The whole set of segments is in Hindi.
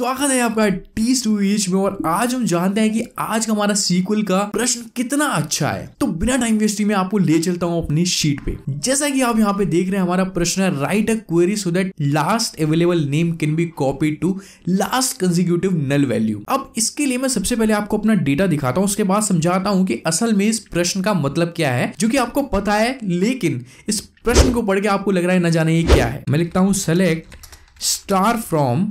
स्वागत है आपका टी टू ईच में और आज हम जानते हैं कि आज का हमारा सीक्वल का प्रश्न कितना अच्छा है तो बिना टाइम वेस्टिंग में आपको ले चलता हूँ अपनी शीट पे जैसा कि आप यहाँ पे देख रहे हैं हमारा प्रश्न है write a query so that last available name can be copy to last consecutive null value अब इसके लिए मैं सबसे पहले आपको अपना डेटा दिखाता हूँ उसके बाद समझाता हूँ कि असल में इस प्रश्न का मतलब क्या है जो कि आपको पता है लेकिन इस प्रश्न को पढ़ के आपको लग रहा है ना जाने ये क्या है मैं लिखता हूँ सेलेक्ट स्टार फ्रॉम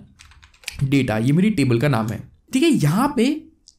डेटा ये मेरी टेबल का नाम है ठीक है यहाँ पे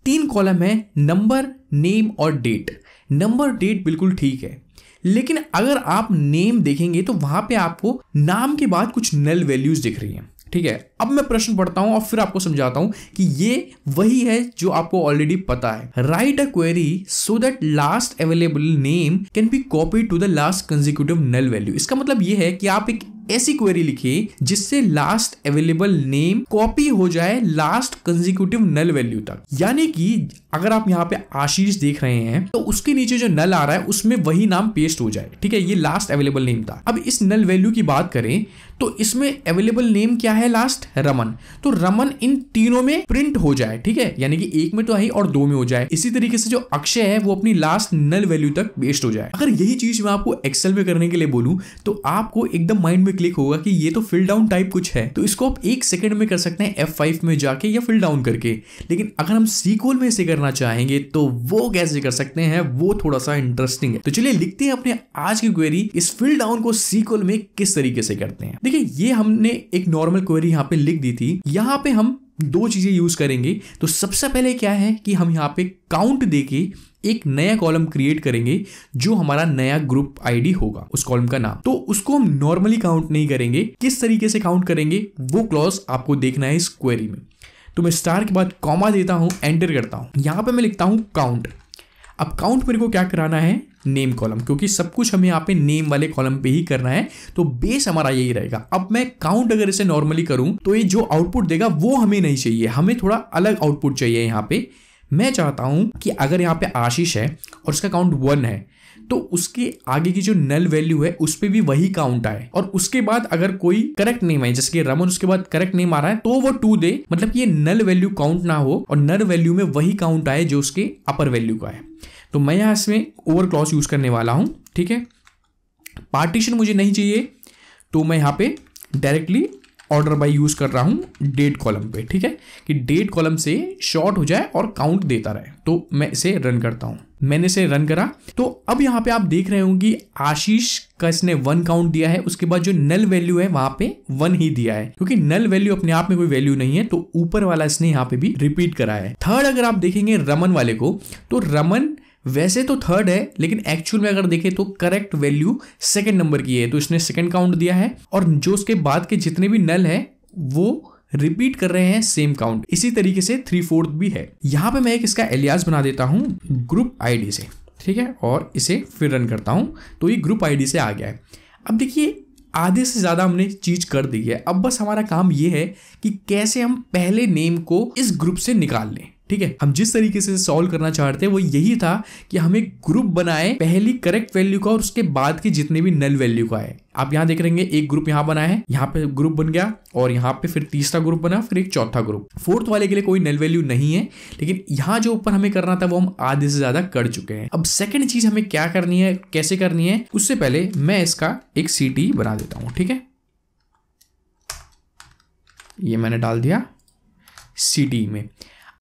तीन कॉलम है नंबर नेम और डेट नंबर डेट बिल्कुल ठीक है लेकिन अगर आप नेम देखेंगे तो वहां पे आपको नाम के बाद कुछ नल वैल्यूज दिख रही हैं ठीक है अब मैं प्रश्न पढ़ता हूं और फिर आपको समझाता हूं कि ये वही है जो आपको ऑलरेडी पता है write a query so that last available name can be copy to the last consecutive null value इसका मतलब ये है कि आप एक ऐसी क्वेरी लिखिए जिससे लास्ट अवेलेबल नेम कॉपी हो जाए लास्ट कंजिक्यूटिव नल वैल्यू तक यानी कि अगर आप यहाँ पे आशीष देख रहे हैं तो उसके नीचे जो नल आ रहा है उसमें वही नाम पेस्ट हो जाए ठीक है ये लास्ट अवेलेबल नेम था अब इस नल वैल्यू की बात करें तो इसमें अवेलेबल नेम क्या है लास्ट रमन तो रमन इन तीनों में प्रिंट हो जाए ठीक है यानी कि एक में तो है और दो में हो जाए इसी तरीके से जो अक्षय है वो अपनी लास्ट नल वैल्यू तक पेस्ट हो जाए अगर यही चीज मैं आपको एक्सेल में करने के लिए बोलूं तो आपको एकदम माइंड में क्लिक होगा कि ये तो फिल डाउन टाइप कुछ है तो इसको आप एक सेकंड में कर सकते हैं एफ फाइव में जाके या फिल डाउन करके लेकिन अगर हम सीक्वल में इसे करना चाहेंगे तो वो कैसे कर सकते हैं वो थोड़ा सा इंटरेस्टिंग है तो चलिए लिखते हैं अपने आज की क्वेरी इस फिल डाउन को सीक्वल में किस तरीके से करते हैं देखिए ये हमने एक नॉर्मल क्वेरी यहाँ पे लिख दी थी यहाँ पे हम दो चीज़ें यूज़ करेंगे तो सबसे पहले क्या है कि हम यहाँ पे काउंट देके एक नया कॉलम क्रिएट करेंगे जो हमारा नया ग्रुप आईडी होगा उस कॉलम का नाम तो उसको हम नॉर्मली काउंट नहीं करेंगे किस तरीके से काउंट करेंगे वो क्लॉज आपको देखना है इस क्वेरी में तो मैं स्टार के बाद कॉमा देता हूँ एंटर करता हूँ यहाँ पर मैं लिखता हूँ काउंट अब काउंट मेरे को क्या कराना है नेम कॉलम क्योंकि सब कुछ हमें यहाँ पे नेम वाले कॉलम पे ही करना है तो बेस हमारा यही रहेगा अब मैं काउंट अगर इसे नॉर्मली करूँ तो ये जो आउटपुट देगा वो हमें नहीं चाहिए हमें थोड़ा अलग आउटपुट चाहिए यहाँ पे मैं चाहता हूँ कि अगर यहाँ पे आशीष है और उसका काउंट वन है तो उसके आगे की जो नल वैल्यू है उस पर भी वही काउंट आए और उसके बाद अगर कोई करेक्ट नेम है जैसे कि रमन उसके बाद करेक्ट नेम आ रहा है तो वो टू दे मतलब कि ये नल वैल्यू काउंट ना हो और नल वैल्यू में वही काउंट आए जो उसके अपर वैल्यू का है तो मैं यहाँ इसमें ओवर क्लॉज यूज़ करने वाला हूँ ठीक है पार्टीशन मुझे नहीं चाहिए तो मैं यहाँ पे डायरेक्टली ऑर्डर बाई यूज़ कर रहा हूँ डेट कॉलम पे ठीक है कि डेट कॉलम से शॉर्ट हो जाए और काउंट देता रहे तो मैं इसे रन करता हूँ मैंने इसे रन करा तो अब यहाँ पे आप देख रहे होंगे आशीष का इसने वन काउंट दिया है उसके बाद जो नल वैल्यू है वहां पे वन ही दिया है क्योंकि नल वैल्यू अपने आप में कोई वैल्यू नहीं है तो ऊपर वाला इसने यहाँ पे भी रिपीट करा है थर्ड अगर आप देखेंगे रमन वाले को तो रमन वैसे तो थर्ड है लेकिन एक्चुअल में अगर देखें तो करेक्ट वैल्यू सेकेंड नंबर की है तो इसने सेकेंड काउंट दिया है और जो उसके बाद के जितने भी नल है वो रिपीट कर रहे हैं सेम काउंट इसी तरीके से थ्री फोर्थ भी है यहाँ पे मैं एक इसका एलियाज बना देता हूँ ग्रुप आईडी से ठीक है और इसे फिर रन करता हूँ तो ये ग्रुप आईडी से आ गया है अब देखिए आधे से ज़्यादा हमने चीज कर दी है अब बस हमारा काम ये है कि कैसे हम पहले नेम को इस ग्रुप से निकाल लें ठीक है हम जिस तरीके से सॉल्व करना चाहते हैं वो यही था कि हम एक ग्रुप बनाए पहली करेक्ट वैल्यू का और उसके बाद के जितने भी नल वैल्यू का है आप यहाँ देख रहे एक ग्रुप यहाँ बना है यहाँ पे ग्रुप बन गया और यहाँ पे फिर तीसरा ग्रुप बना फिर एक चौथा ग्रुप फोर्थ वाले के लिए कोई नल वैल्यू नहीं है लेकिन यहाँ जो ऊपर हमें करना था वो हम आधे से ज्यादा कर चुके हैं अब सेकंड चीज हमें क्या करनी है कैसे करनी है उससे पहले मैं इसका एक सी बना देता हूँ ठीक है ये मैंने डाल दिया सिटी में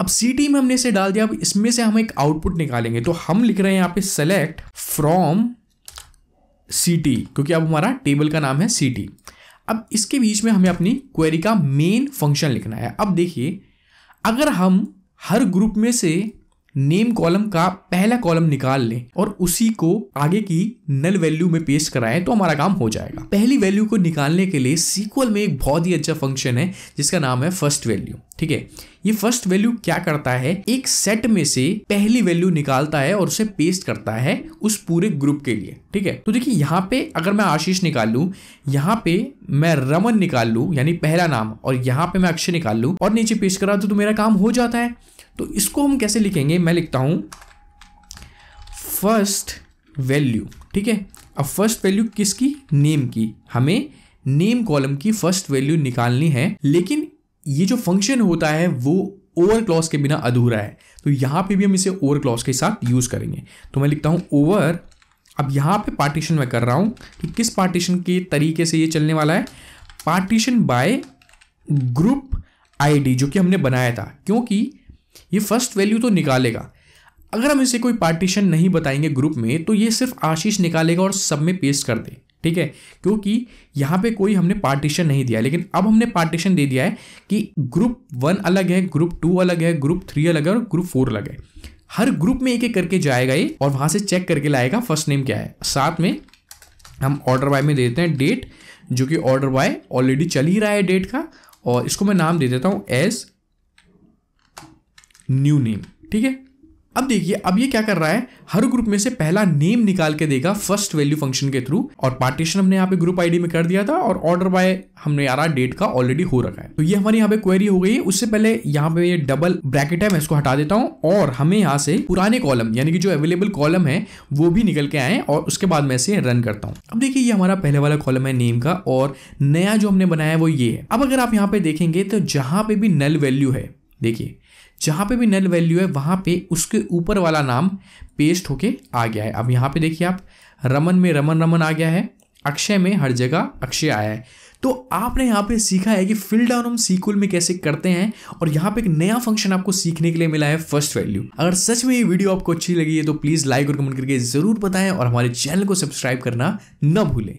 अब सी टी में हमने इसे डाल दिया अब इसमें से हम एक आउटपुट निकालेंगे तो हम लिख रहे हैं यहाँ पे सेलेक्ट फ्रॉम सी टी क्योंकि अब हमारा टेबल का नाम है सी टी अब इसके बीच में हमें अपनी क्वेरी का मेन फंक्शन लिखना है अब देखिए अगर हम हर ग्रुप में से नेम कॉलम का पहला कॉलम निकाल लें और उसी को आगे की नल वैल्यू में पेश कराएं तो हमारा काम हो जाएगा पहली वैल्यू को निकालने के लिए सीक्वल में एक बहुत ही अच्छा फंक्शन है जिसका नाम है फर्स्ट वैल्यू ठीक है ये फर्स्ट वैल्यू क्या करता है एक सेट में से पहली वैल्यू निकालता है और उसे पेस्ट करता है उस पूरे ग्रुप के लिए ठीक है तो देखिए यहाँ पे अगर मैं आशीष निकाल लूँ यहाँ पे मैं रमन निकाल लूँ यानी पहला नाम और यहाँ पे मैं अक्षय निकाल लूँ और नीचे पेश करा दूँ तो मेरा काम हो जाता है तो इसको हम कैसे लिखेंगे मैं लिखता हूँ फर्स्ट वैल्यू ठीक है अब फर्स्ट वैल्यू किसकी नेम की हमें नेम कॉलम की फर्स्ट वैल्यू निकालनी है लेकिन ये जो फंक्शन होता है वो ओवर क्लॉज के बिना अधूरा है तो यहां पे भी हम इसे ओवर क्लॉज के साथ यूज़ करेंगे तो मैं लिखता हूं ओवर अब यहां पे पार्टीशन मैं कर रहा हूं कि किस पार्टीशन के तरीके से ये चलने वाला है पार्टीशन बाय ग्रुप आईडी जो कि हमने बनाया था क्योंकि ये फर्स्ट वैल्यू तो निकालेगा अगर हम इसे कोई पार्टीशन नहीं बताएंगे ग्रुप में तो ये सिर्फ आशीष निकालेगा और सब में पेस्ट कर दे ठीक है क्योंकि यहाँ पे कोई हमने पार्टीशन नहीं दिया लेकिन अब हमने पार्टीशन दे दिया है कि ग्रुप वन अलग है ग्रुप टू अलग है ग्रुप थ्री अलग है और ग्रुप फोर अलग है हर ग्रुप में एक एक करके जाएगा ये और वहाँ से चेक करके लाएगा फर्स्ट नेम क्या है साथ में हम ऑर्डर बाय में दे देते हैं डेट जो कि ऑर्डर बाय ऑलरेडी चल ही रहा है डेट का और इसको मैं नाम दे देता हूँ एज न्यू नेम ठीक है अब देखिए अब ये क्या कर रहा है हर ग्रुप में से पहला नेम निकाल के देगा फर्स्ट वैल्यू फंक्शन के थ्रू और पार्टीशन हमने यहाँ पे ग्रुप आईडी में कर दिया था और ऑर्डर बाय हमने यार डेट का ऑलरेडी हो रखा है तो ये हमारी यहाँ पे क्वेरी हो गई है उससे पहले यहाँ पे ये डबल ब्रैकेट है मैं इसको हटा देता हूँ और हमें यहाँ से पुराने कॉलम यानी कि जो अवेलेबल कॉलम है वो भी निकल के आए और उसके बाद मैं इसे रन करता हूँ अब देखिए ये हमारा पहले वाला कॉलम है नेम का और नया जो हमने बनाया है वो ये है अब अगर आप यहाँ पे देखेंगे तो जहाँ पे भी नल वैल्यू है देखिए जहाँ पे भी नल वैल्यू है वहाँ पे उसके ऊपर वाला नाम पेस्ट होके आ गया है अब यहाँ पे देखिए आप रमन में रमन रमन आ गया है अक्षय में हर जगह अक्षय आया है तो आपने यहाँ पे सीखा है कि फिल डाउन हम सीक्वल में कैसे करते हैं और यहाँ पे एक नया फंक्शन आपको सीखने के लिए मिला है फर्स्ट वैल्यू अगर सच में ये वीडियो आपको अच्छी लगी है तो प्लीज़ लाइक और कमेंट करके ज़रूर बताएं और हमारे चैनल को सब्सक्राइब करना न भूलें